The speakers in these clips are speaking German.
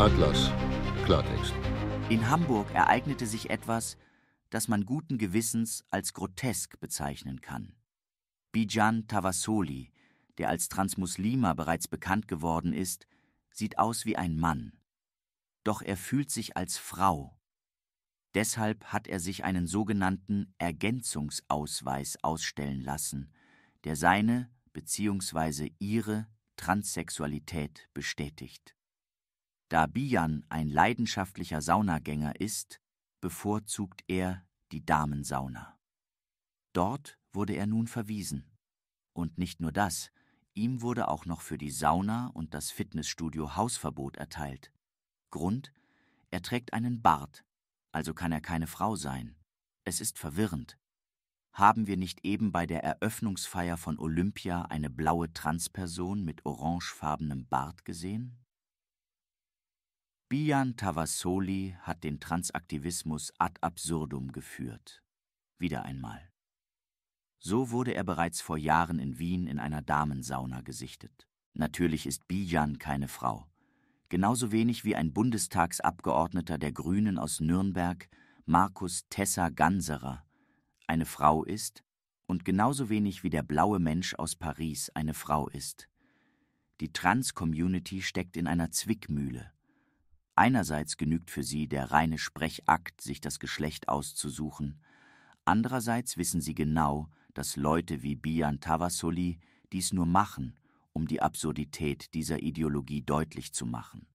Atlas. Klartext. In Hamburg ereignete sich etwas, das man guten Gewissens als grotesk bezeichnen kann. Bijan Tavassoli, der als Transmuslima bereits bekannt geworden ist, sieht aus wie ein Mann. Doch er fühlt sich als Frau. Deshalb hat er sich einen sogenannten Ergänzungsausweis ausstellen lassen, der seine bzw. ihre Transsexualität bestätigt. Da Bian ein leidenschaftlicher Saunagänger ist, bevorzugt er die Damensauna. Dort wurde er nun verwiesen. Und nicht nur das, ihm wurde auch noch für die Sauna und das Fitnessstudio Hausverbot erteilt. Grund, er trägt einen Bart, also kann er keine Frau sein. Es ist verwirrend. Haben wir nicht eben bei der Eröffnungsfeier von Olympia eine blaue Transperson mit orangefarbenem Bart gesehen? Bian Tavassoli hat den Transaktivismus ad absurdum geführt. Wieder einmal. So wurde er bereits vor Jahren in Wien in einer Damensauna gesichtet. Natürlich ist Bijan keine Frau. Genauso wenig wie ein Bundestagsabgeordneter der Grünen aus Nürnberg, Markus Tessa Ganserer, eine Frau ist und genauso wenig wie der blaue Mensch aus Paris eine Frau ist. Die Trans-Community steckt in einer Zwickmühle. Einerseits genügt für sie der reine Sprechakt, sich das Geschlecht auszusuchen, andererseits wissen sie genau, dass Leute wie Bian Tavasoli dies nur machen, um die Absurdität dieser Ideologie deutlich zu machen.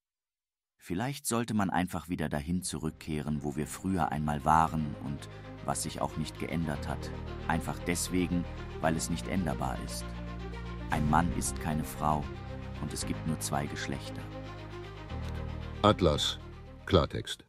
Vielleicht sollte man einfach wieder dahin zurückkehren, wo wir früher einmal waren und was sich auch nicht geändert hat, einfach deswegen, weil es nicht änderbar ist. Ein Mann ist keine Frau und es gibt nur zwei Geschlechter. Atlas. Klartext.